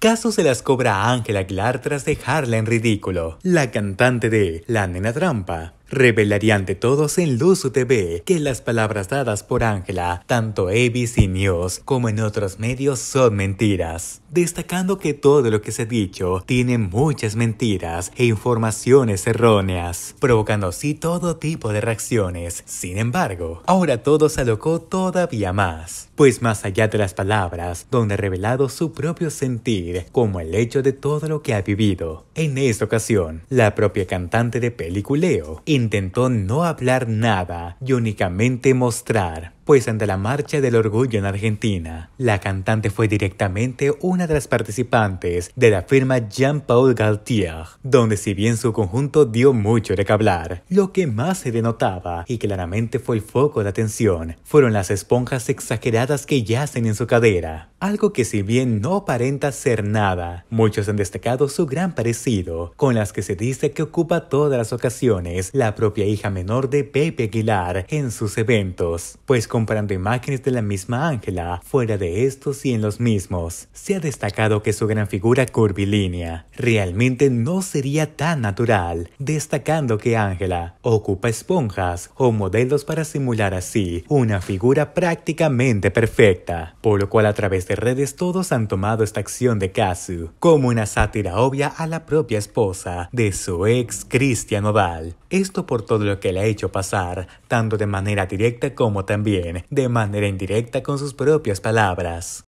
Caso se las cobra a Ángel Aguilar tras dejarla en ridículo. La cantante de La Nena Trampa Revelarían de todos en Luz TV que las palabras dadas por Ángela, tanto y News como en otros medios, son mentiras, destacando que todo lo que se ha dicho tiene muchas mentiras e informaciones erróneas, provocando así todo tipo de reacciones. Sin embargo, ahora todo se alocó todavía más, pues más allá de las palabras, donde ha revelado su propio sentir, como el hecho de todo lo que ha vivido. En esta ocasión, la propia cantante de peliculeo, intentó no hablar nada y únicamente mostrar pues ante la marcha del orgullo en Argentina, la cantante fue directamente una de las participantes de la firma Jean-Paul Galtier, donde si bien su conjunto dio mucho de que hablar, lo que más se denotaba y claramente fue el foco de atención fueron las esponjas exageradas que yacen en su cadera, algo que si bien no aparenta ser nada, muchos han destacado su gran parecido, con las que se dice que ocupa todas las ocasiones la propia hija menor de Pepe Aguilar en sus eventos, pues con comparando imágenes de la misma Ángela fuera de estos y en los mismos. Se ha destacado que su gran figura curvilínea realmente no sería tan natural, destacando que Ángela ocupa esponjas o modelos para simular así una figura prácticamente perfecta, por lo cual a través de redes todos han tomado esta acción de Kazu como una sátira obvia a la propia esposa de su ex Cristian Oval. Esto por todo lo que le ha hecho pasar, tanto de manera directa como también de manera indirecta con sus propias palabras.